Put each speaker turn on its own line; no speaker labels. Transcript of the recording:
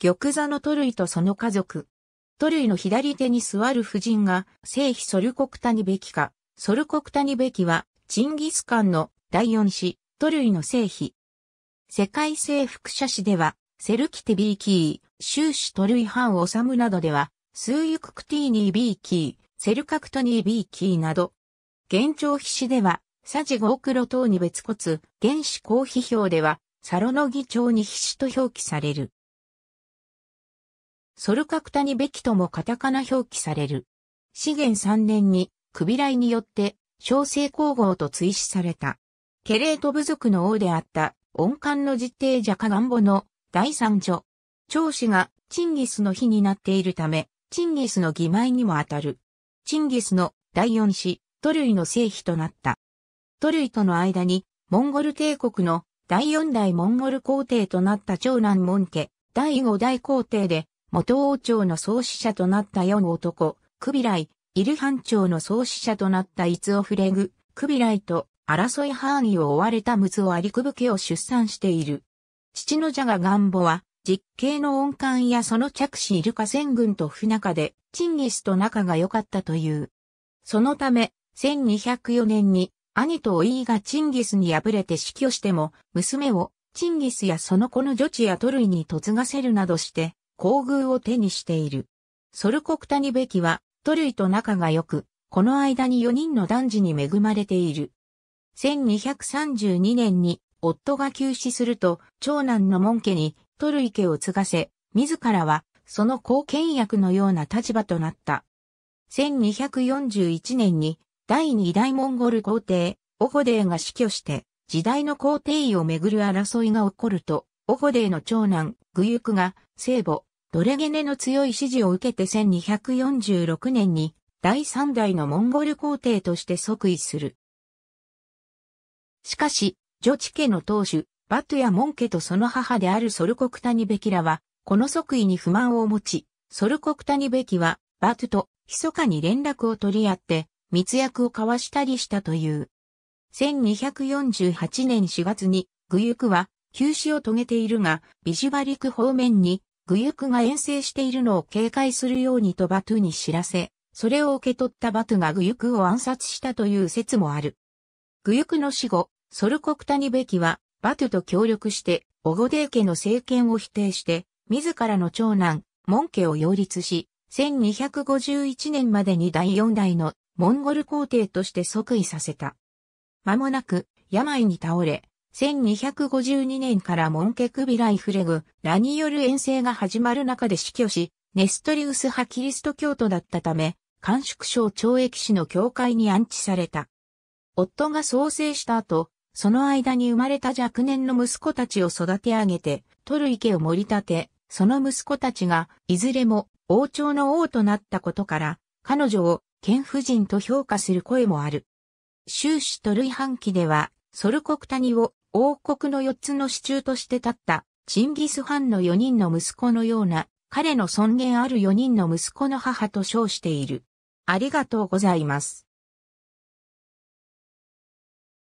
玉座のトルイとその家族。トルイの左手に座る夫人が、聖妃ソルコクタニベキか、ソルコクタニベキは、チンギスカンの第四子、トルイの聖妃。世界征服者史では、セルキテビーキー、終始トルイハンオサムなどでは、スーユククティーニービーキー、セルカクトニービーキーなど。現状必史では、サジゴークロ等に別骨、原始公費表では、サロノギ町に必史と表記される。ソルカクタニべきともカタカナ表記される。資源3年に、クビライによって、小生皇后と追試された。ケレート部族の王であった、温漢の実帝ジャカガンボの第三女。長子がチンギスの日になっているため、チンギスの義妹にもあたる。チンギスの第四子、トルイの聖妃となった。トルイとの間に、モンゴル帝国の第四代モンゴル皇帝となった長男モン家、第五代皇帝で、元王朝の創始者となった四男、クビライ、イルハン朝の創始者となったイツオフレグ、クビライと争い範囲を追われたムツオアリクブ家を出産している。父のジャガガンボは、実刑の恩官やその着手イルカ戦軍と不仲で、チンギスと仲が良かったという。そのため、1204年に、兄とおいがチンギスに敗れて死去しても、娘をチンギスやその子の女子やトルイに嫁がせるなどして、厚遇を手にしている。ソルコク谷べきは、トルイと仲が良く、この間に4人の男児に恵まれている。1232年に夫が急死すると、長男の門家にトルイ家を継がせ、自らはその後見役のような立場となった。1241年に第二代モンゴル皇帝、オホデーが死去して、時代の皇帝位をめぐる争いが起こると、オホデーの長男、グユクが、聖母、ドレゲネの強い支持を受けて1246年に第3代のモンゴル皇帝として即位する。しかし、ジョチ家の当主、バトやモン家とその母であるソルコクタニベキラは、この即位に不満を持ち、ソルコクタニベキは、バトと密かに連絡を取り合って、密約を交わしたりしたという。1248年4月に、グユクは、休止を遂げているが、ビジュバリク方面にグユクが遠征しているのを警戒するようにとバトゥに知らせ、それを受け取ったバトゥがグユクを暗殺したという説もある。グユクの死後、ソルコクタニベキは、バトゥと協力して、オゴデー家の政権を否定して、自らの長男、モン家を擁立し、1251年までに第4代のモンゴル皇帝として即位させた。間もなく、病に倒れ、1252年からモンケクビライフレグ、ラによる遠征が始まる中で死去し、ネストリウス派キリスト教徒だったため、甘粛省懲役士の教会に安置された。夫が創生した後、その間に生まれた若年の息子たちを育て上げて、取る池を盛り立て、その息子たちが、いずれも王朝の王となったことから、彼女を剣夫人と評価する声もある。終始トルイ半期では、ソルコクタニを王国の四つの支柱として立った、チンギス・ハンの四人の息子のような、彼の尊厳ある四人の息子の母と称している。ありがとうございます。